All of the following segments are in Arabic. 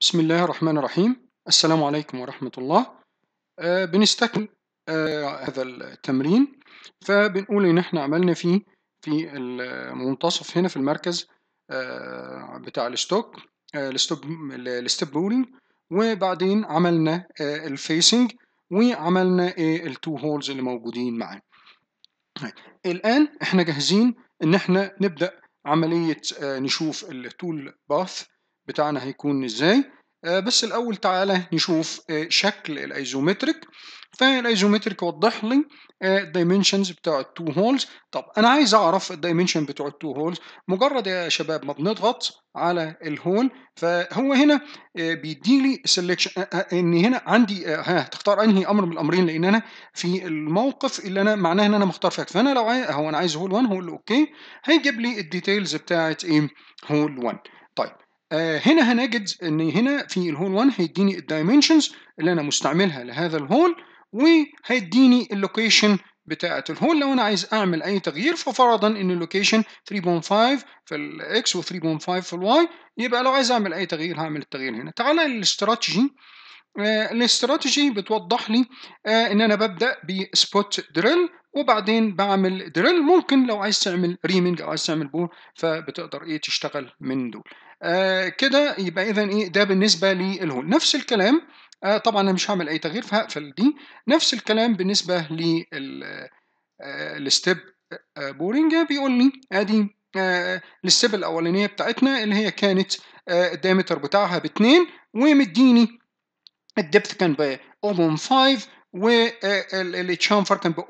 بسم الله الرحمن الرحيم السلام عليكم ورحمة الله آه بنستكمل آه هذا التمرين فبنقول إن إحنا عملنا فيه في المنتصف هنا في المركز آه بتاع الستوك الستوب الستيب بولينج وبعدين عملنا الفيسنج وعملنا التو هولز اللي موجودين معاه الآن إحنا جاهزين إن إحنا نبدأ عملية نشوف التول باث بتاعنا هيكون ازاي آه، بس الاول تعالى نشوف آه، شكل الايزومتريك فالايزومتريك وضح لي الدايمنشنز آه، بتاع التو هولز طب انا عايز اعرف الدايمنشن بتوع التو هولز مجرد يا شباب ما بنضغط على الهول فهو هنا بيديني سيلكشن ان هنا عندي ها تختار انهي امر من الامرين لان انا في الموقف اللي انا معناه ان انا مختار فات فانا لو عايز هو انا عايز هول 1 هقول له اوكي هيجيب لي الديتيلز بتاعت ايه هول 1 طيب آه هنا هنجد ان هنا في الهول 1 هيديني الدايمنشنز اللي انا مستعملها لهذا الهول وهيديني اللوكيشن بتاعه الهول لو انا عايز اعمل اي تغيير ففرضا ان اللوكيشن 3.5 في الاكس و3.5 في الواي يبقى لو عايز اعمل اي تغيير هعمل التغيير هنا تعالى للاستراتيجي آه الاستراتيجي بتوضح لي آه ان انا ببدا بسبوت دريل وبعدين بعمل دريل ممكن لو عايز تعمل ريمنج او عايز تعمل بور فبتقدر ايه تشتغل من دول آه، كده يبقى اذا ايه ده بالنسبه للهول نفس الكلام آه طبعا انا مش هعمل اي تغيير فهقفل دي نفس الكلام بالنسبه لل الستيب آه، بورينج آه، بيقول لي ادي الستيب الاولانيه بتاعتنا اللي هي كانت الدايمتر بتاعها باتنين ومديني الدبث كان ب 0.5 والتشامفر كان ب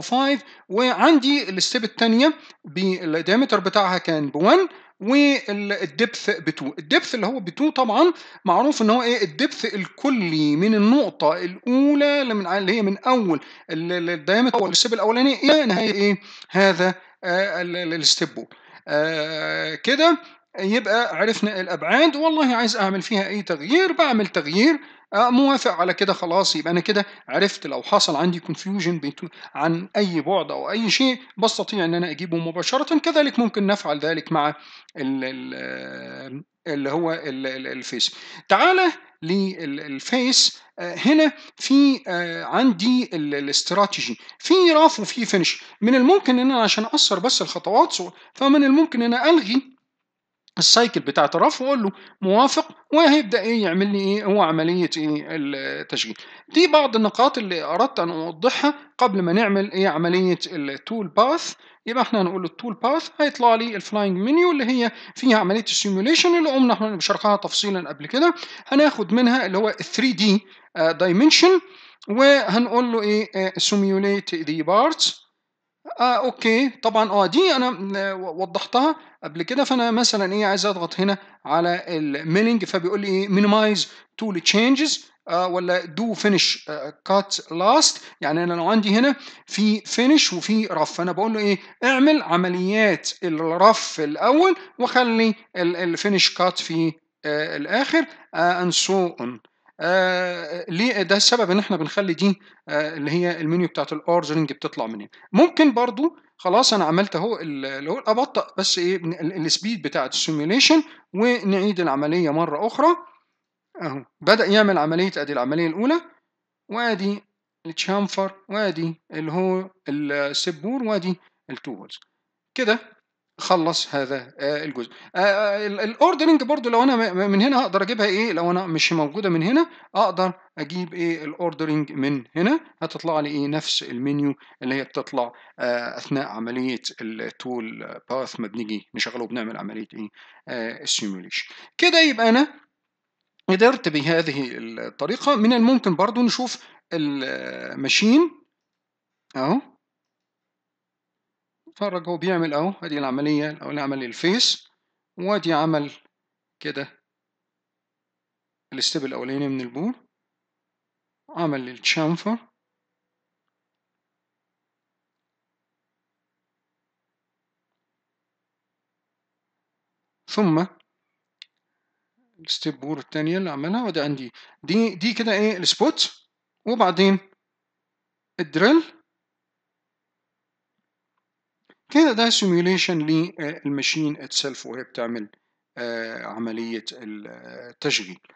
0.05 وعندي الستيب الثانيه بالديامتر بتاعها كان ب 1 والدبث ب 2 الدبث اللي هو ب 2 طبعا معروف ان هو ايه الدبث الكلي من النقطه الاولى اللي هي من اول الديامتر اول الستيب الاولاني الى نهايه ايه هذا آه، الستيب بول آه كده يبقى عرفنا الابعاد والله عايز اعمل فيها اي تغيير بعمل تغيير آه، موافق على كده خلاص يبقى انا كده عرفت لو حصل عندي كونفيوجن عن اي بعد او اي شيء بستطيع ان انا اجيبه مباشره كذلك ممكن نفعل ذلك مع آه، اللي هو الفيس تعالى للفيس آه، هنا في عندي الاستراتيجي في راف وفي فينش من الممكن ان انا عشان اقصر بس الخطوات فمن الممكن ان انا الغي السايكل بتاع طرف واقول له موافق وهيبدا ايه يعمل لي ايه هو عمليه ايه التشغيل دي بعض النقاط اللي اردت ان اوضحها قبل ما نعمل ايه عمليه التول باث يبقى احنا هنقول التول باث هيطلع لي الفلاينج منيو اللي هي فيها عمليه السيموليشن اللي قمنا احنا بشرحها تفصيلا قبل كده هناخد منها اللي هو 3 دي دايمنشن وهنقول له ايه سيموليت دي بارتس اه اوكي طبعا اه دي انا آه، وضحتها قبل كده فانا مثلا ايه عايز اضغط هنا على الميلينج فبيقول لي ايه مينيمايز تول تشينجز ولا دو فينش كات لاست يعني انا لو عندي هنا في فينش وفي رف انا بقول له ايه اعمل عمليات الرف الاول وخلي الفينش كات في آه الاخر اند سو اون آه، ليه ده السبب ان احنا بنخلي دي آه، اللي هي المنيو بتاعت الاوردرنج بتطلع منين ممكن برضو خلاص انا عملت اهو اللي هو ابطأ بس ايه السبيد بتاعت السيميليشن ونعيد العمليه مره اخرى اهو بدا يعمل عمليه ادي العمليه الاولى وادي الشامفر وادي اللي هو السبور وادي التولز كده خلص هذا آه، الجزء آه، آه، الاوردرنج برضو لو انا من هنا اقدر اجيبها ايه لو انا مش موجوده من هنا اقدر اجيب ايه الاوردرنج من هنا هتطلع لي ايه نفس المنيو اللي هي بتطلع اثناء عمليه التول باث ما بنيجي نشغله وبنعمل عمليه ايه السيموليشن كده يبقى انا قدرت بهذه الطريقه من الممكن برضو نشوف الماشين اهو فرج هو بيعمل اهو ادي العملية او عمل الفيس وادي عمل كده الستيب الأولاني من البور عمل الشامفر ثم الستيب بور التانية اللي عملها وده عندي دي دي كده ايه السبوت وبعدين الدريل كده ده سيميوليشن للماشين اتسلف وهي بتعمل آه، عملية التشغيل